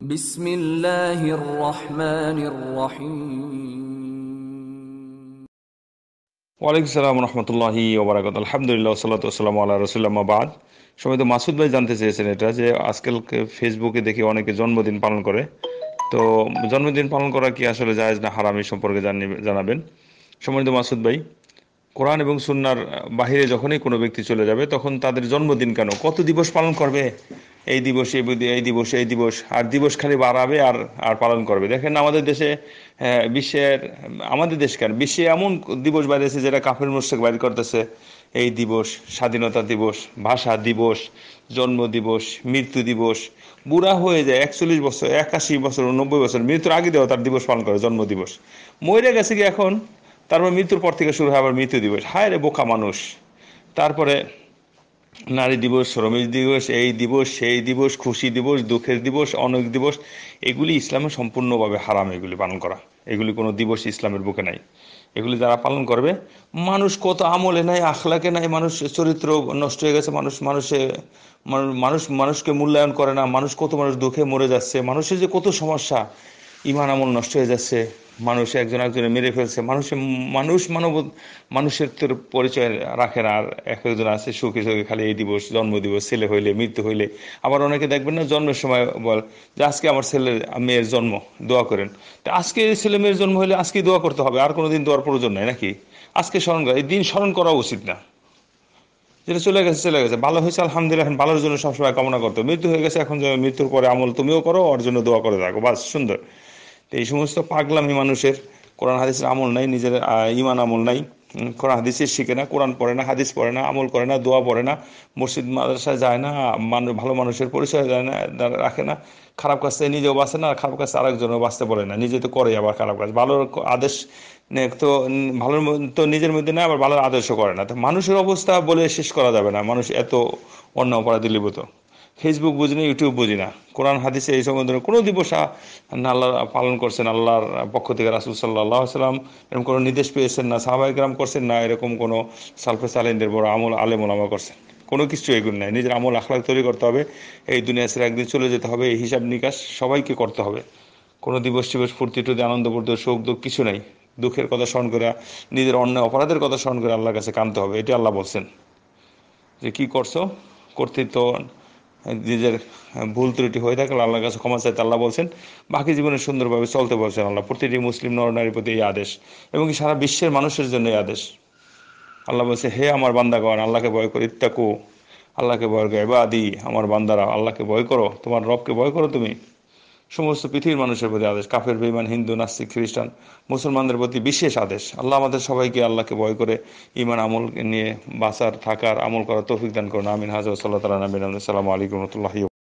আলহামদুলিল্লাহ বাদ মাসুদ ভাই জানতে চেয়েছেন এটা যে আজকাল ফেসবুকে দেখি অনেকে জন্মদিন পালন করে তো জন্মদিন পালন করা কি আসলে জায়েজ না হারামি সম্পর্কে জানাবেন সম্মানিত মাসুদ ভাই কোরআন এবং সুন্নার বাহিরে যখনই কোনো ব্যক্তি চলে যাবে তখন তাদের জন্মদিন কেন কত দিবস পালন করবে এই দিবস এই দিবস এই দিবস আর দিবস খালি বাড়াবে আর আর পালন করবে দেখেন আমাদের দেশে হ্যাঁ, বিশ্বের আমাদের দেশ কেন বিশ্বে এমন দিবস বাইরেছে যেটা কাফের মোর্শেক বাইর করতেছে এই দিবস স্বাধীনতা দিবস ভাষা দিবস জন্ম দিবস মৃত্যু দিবস বুড়া হয়ে যায় একচল্লিশ বছর একাশি বছর নব্বই বছর মৃত্যুর আগে দেওয়া তার দিবস পালন করে জন্ম দিবস মরে গেছে কি এখন তারপর মৃত্যুর পর থেকে শুরু হয় আবার মৃত্যু দিবস হায় রে বোকা মানুষ তারপরে নারী দিবস শ্রমিক দিবস এই দিবস সেই দিবস খুশি দিবস দুঃখের দিবস অনেক দিবস এগুলি ইসলামে সম্পূর্ণভাবে হারাম এগুলি পালন করা এগুলি কোনো দিবস ইসলামের বুকে নাই এগুলি যারা পালন করবে মানুষ কত আমলে নাই আখলাকে নাই মানুষ চরিত্র নষ্ট হয়ে গেছে মানুষ মানুষে মানুষ মানুষকে মূল্যায়ন করে না মানুষ কত মানুষ দুঃখে মরে যাচ্ছে মানুষের যে কত সমস্যা ইমান আমল নষ্ট হয়ে যাচ্ছে মানুষ একজন একজনে মেরে ফেলছে মানুষে মানুষ মানব মানুষের তোর পরিচয় রাখে না আর একজন আছে সুখে সুখে খালি এই দিবস জন্ম দিবস ছেলে হইলে মৃত্যু হইলে আবার অনেকে দেখবেন না জন্মের সময় বল যে আজকে আমার ছেলের মেয়ের জন্ম দোয়া করেন তা আজকে ছেলে মেয়ের জন্ম হইলে আজকে দোয়া করতে হবে আর কোনো দিন দোয়ার প্রয়োজন নাই নাকি আজকে স্মরণ করা এই দিন স্মরণ করা উচিত না যেটা চলে গেছে চলে গেছে ভালো হয়েছে আলহামদুলিল্লাহ এখন ভালোর জন্য সবসময় কামনা করতো মৃত্যু হয়ে গেছে এখন মৃত্যুর পরে আমল তুমিও করো ওর জন্য দোয়া করে থাকো বাস সুন্দর তো এই সমস্ত পাগলামি মানুষের কোরআন হাদিসের আমল নাই নিজের ইমান আমল নাই কোরআন হাদিসের শিখে না কোরআন পড়ে না হাদিস পড়ে না আমল করে না দোয়া পড়ে না মসজিদ মাদ্রাসায় যায় না মানুষ ভালো মানুষের পরিচয় যায় না রাখে না খারাপ কাজ থেকে নিজেও বাঁচে না খারাপ কাজ আরেকজনও বাঁচতে পারে না নিজে তো করে আবার খারাপ কাজ ভালোর আদেশ তো ভালোর তো নিজের মধ্যে না আবার ভালোর আদেশও করে না তো মানুষের অবস্থা বলে শেষ করা যাবে না মানুষ এত অন্য অপরাধী লিপ্ত ফেসবুক বুঝি না ইউটিউব বুঝি না কোরআন হাদিসে এই সম্বন্ধে কোনো দিবস আল্লাহ পালন করছেন আল্লাহর পক্ষ থেকে রাসুল সাল্লাহ সাল্লাম এরকম কোনো নির্দেশ পেয়েছেন না সাহাবাইকরাম করছেন না এরকম কোনো সালফে সালেনদের বড় আমল আলেম ওলামা করছেন কোনো কিছু এগুন নাই নিজের আমল আখলাখ তৈরি করতে হবে এই দুনিয়া সেরা একদিন চলে যেতে হবে এই হিসাব নিকাশ সবাইকে করতে হবে কোনো দিবস টিবস ফুর্তি টুর্তি আনন্দ করতে শোক দুঃখ কিছু নাই দুঃখের কথা স্মরণ করে নিজের অন্য অপরাধের কথা স্মরণ করে আল্লাহর কাছে কানতে হবে এটি আল্লাহ বলছেন যে কী করছো কর্তৃত্ব নিজের ভুল ত্রুটি হয়ে থাকলে আল্লাহর কাছে ক্ষমা চাইতে আল্লাহ বলছেন বাকি জীবনে সুন্দরভাবে চলতে বলছেন আল্লাহ প্রতিটি মুসলিম নরনারীর প্রতি এই আদেশ এবং সারা বিশ্বের মানুষের জন্য এই আদেশ আল্লাহ বলছে হে আমার বান্দা গণ আল্লাহকে ভয় করো ইত্যাকু আল্লাহকে ভয় করো এবার আদি আমার বান্দারা আল্লাহকে ভয় করো তোমার রবকে ভয় করো তুমি সমস্ত পৃথিবীর মানুষের প্রতি আদেশ কাফের বেইমান হিন্দু নাস্তিক খ্রিস্টান মুসলমানদের প্রতি বিশেষ আদেশ আল্লাহ আমাদের সবাইকে আল্লাহকে ভয় করে ইমান আমল নিয়ে বাঁচার থাকার আমল করার তৌফিক দান করুন আমিন হাজর সাল্লাহ তালা নবীন সালামু আলাইকুম রহমতুল্লাহ